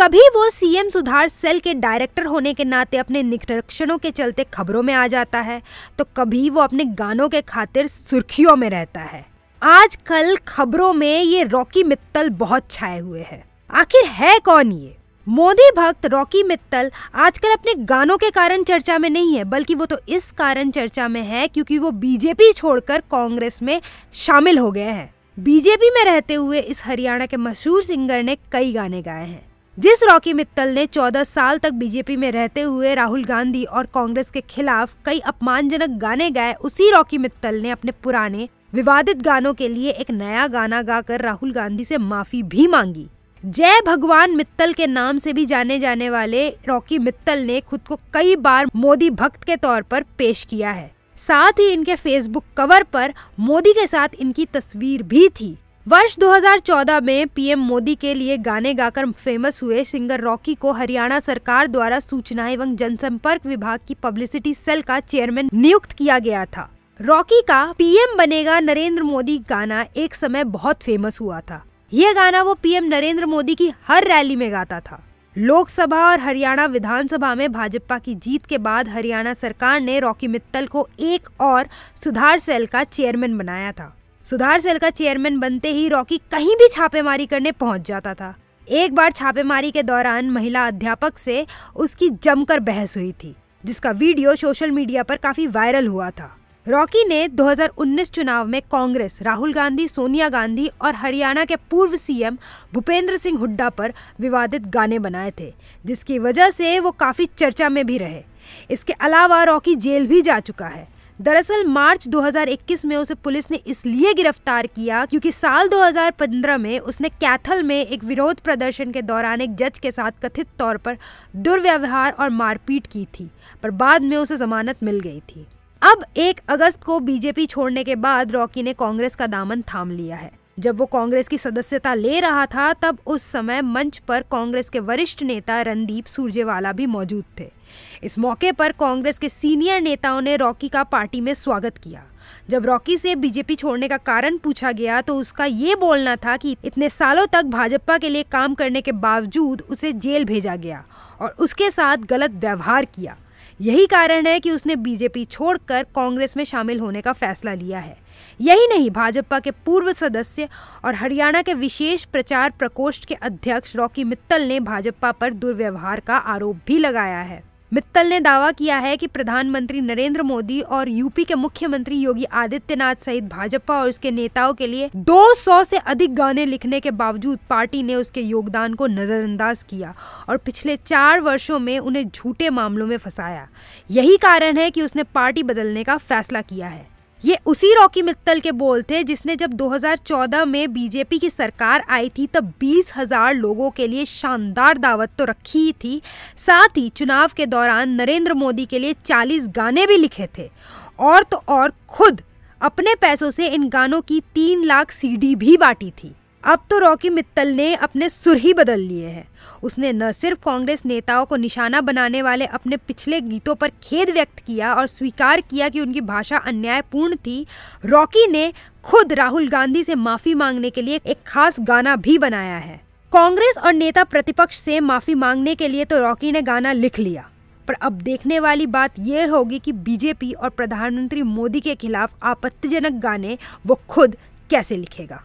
कभी वो सीएम सुधार सेल के डायरेक्टर होने के नाते अपने निरीक्षणों के चलते खबरों में आ जाता है तो कभी वो अपने गानों के खातिर सुर्खियों में रहता है आजकल खबरों में ये रॉकी मित्तल बहुत छाए हुए हैं आखिर है कौन ये मोदी भक्त रॉकी मित्तल आजकल अपने गानों के कारण चर्चा में नहीं है बल्कि वो तो इस कारण चर्चा में है क्योंकि वो बीजेपी छोड़कर कांग्रेस में शामिल हो गए हैं बीजेपी में रहते हुए इस हरियाणा के मशहूर सिंगर ने कई गाने गाए हैं जिस रॉकी मित्तल ने 14 साल तक बीजेपी में रहते हुए राहुल गांधी और कांग्रेस के खिलाफ कई अपमानजनक गाने गाए उसी रॉकी मित्तल ने अपने पुराने विवादित गानों के लिए एक नया गाना गाकर राहुल गांधी से माफी भी मांगी जय भगवान मित्तल के नाम से भी जाने जाने वाले रॉकी मित्तल ने खुद को कई बार मोदी भक्त के तौर पर पेश किया है साथ ही इनके फेसबुक कवर पर मोदी के साथ इनकी तस्वीर भी थी वर्ष 2014 में पीएम मोदी के लिए गाने गाकर फेमस हुए सिंगर रॉकी को हरियाणा सरकार द्वारा सूचना एवं जनसंपर्क विभाग की पब्लिसिटी सेल का चेयरमैन नियुक्त किया गया था रॉकी का पीएम बनेगा नरेंद्र मोदी गाना एक समय बहुत फेमस हुआ था यह गाना वो पीएम नरेंद्र मोदी की हर रैली में गाता था लोकसभा और हरियाणा विधानसभा में भाजपा की जीत के बाद हरियाणा सरकार ने रॉकी मित्तल को एक और सुधार सेल का चेयरमैन बनाया था सुधार सेल का चेयरमैन बनते ही रॉकी कहीं भी छापेमारी करने पहुंच जाता था एक बार छापेमारी के दौरान महिला अध्यापक से उसकी जमकर बहस हुई थी जिसका वीडियो सोशल मीडिया पर काफी वायरल हुआ था रॉकी ने 2019 चुनाव में कांग्रेस राहुल गांधी सोनिया गांधी और हरियाणा के पूर्व सीएम भूपेंद्र सिंह हुड्डा पर विवादित गाने बनाए थे जिसकी वजह से वो काफ़ी चर्चा में भी रहे इसके अलावा रॉकी जेल भी जा चुका है दरअसल मार्च 2021 में उसे पुलिस ने इसलिए गिरफ्तार किया क्योंकि साल 2015 में उसने कैथल में एक विरोध प्रदर्शन के दौरान एक जज के साथ कथित तौर पर दुर्व्यवहार और मारपीट की थी पर बाद में उसे जमानत मिल गई थी अब एक अगस्त को बीजेपी छोड़ने के बाद रॉकी ने कांग्रेस का दामन थाम लिया है जब वो कांग्रेस की सदस्यता ले रहा था तब उस समय मंच पर कांग्रेस के वरिष्ठ नेता रणदीप सुरजेवाला भी मौजूद थे इस मौके पर कांग्रेस के सीनियर नेताओं ने रॉकी का पार्टी में स्वागत किया जब रॉकी से बीजेपी छोड़ने का कारण पूछा गया तो उसका ये बोलना था कि इतने सालों तक भाजपा के लिए काम करने के बावजूद उसे जेल भेजा गया और उसके साथ गलत व्यवहार किया यही कारण है कि उसने बीजेपी छोड़कर कांग्रेस में शामिल होने का फैसला लिया है यही नहीं भाजपा के पूर्व सदस्य और हरियाणा के विशेष प्रचार प्रकोष्ठ के अध्यक्ष रॉकी मित्तल ने भाजपा पर दुर्व्यवहार का आरोप भी लगाया है मित्तल ने दावा किया है कि प्रधानमंत्री नरेंद्र मोदी और यूपी के मुख्यमंत्री योगी आदित्यनाथ सहित भाजपा और उसके नेताओं के लिए 200 से अधिक गाने लिखने के बावजूद पार्टी ने उसके योगदान को नजरअंदाज किया और पिछले चार वर्षों में उन्हें झूठे मामलों में फंसाया यही कारण है कि उसने पार्टी बदलने का फैसला किया है ये उसी रॉकी मित्तल के बोल थे जिसने जब 2014 में बीजेपी की सरकार आई थी तब बीस हजार लोगों के लिए शानदार दावत तो रखी ही थी साथ ही चुनाव के दौरान नरेंद्र मोदी के लिए 40 गाने भी लिखे थे और तो और खुद अपने पैसों से इन गानों की तीन लाख सीडी भी बांटी थी अब तो रॉकी मित्तल ने अपने सुर ही बदल लिए हैं उसने न सिर्फ कांग्रेस नेताओं को निशाना बनाने वाले अपने पिछले गीतों पर खेद व्यक्त किया और स्वीकार किया कि उनकी भाषा अन्यायपूर्ण थी रॉकी ने खुद राहुल गांधी से माफ़ी मांगने के लिए एक खास गाना भी बनाया है कांग्रेस और नेता प्रतिपक्ष से माफ़ी मांगने के लिए तो रॉकी ने गाना लिख लिया पर अब देखने वाली बात यह होगी कि बीजेपी और प्रधानमंत्री मोदी के खिलाफ आपत्तिजनक गाने वो खुद कैसे लिखेगा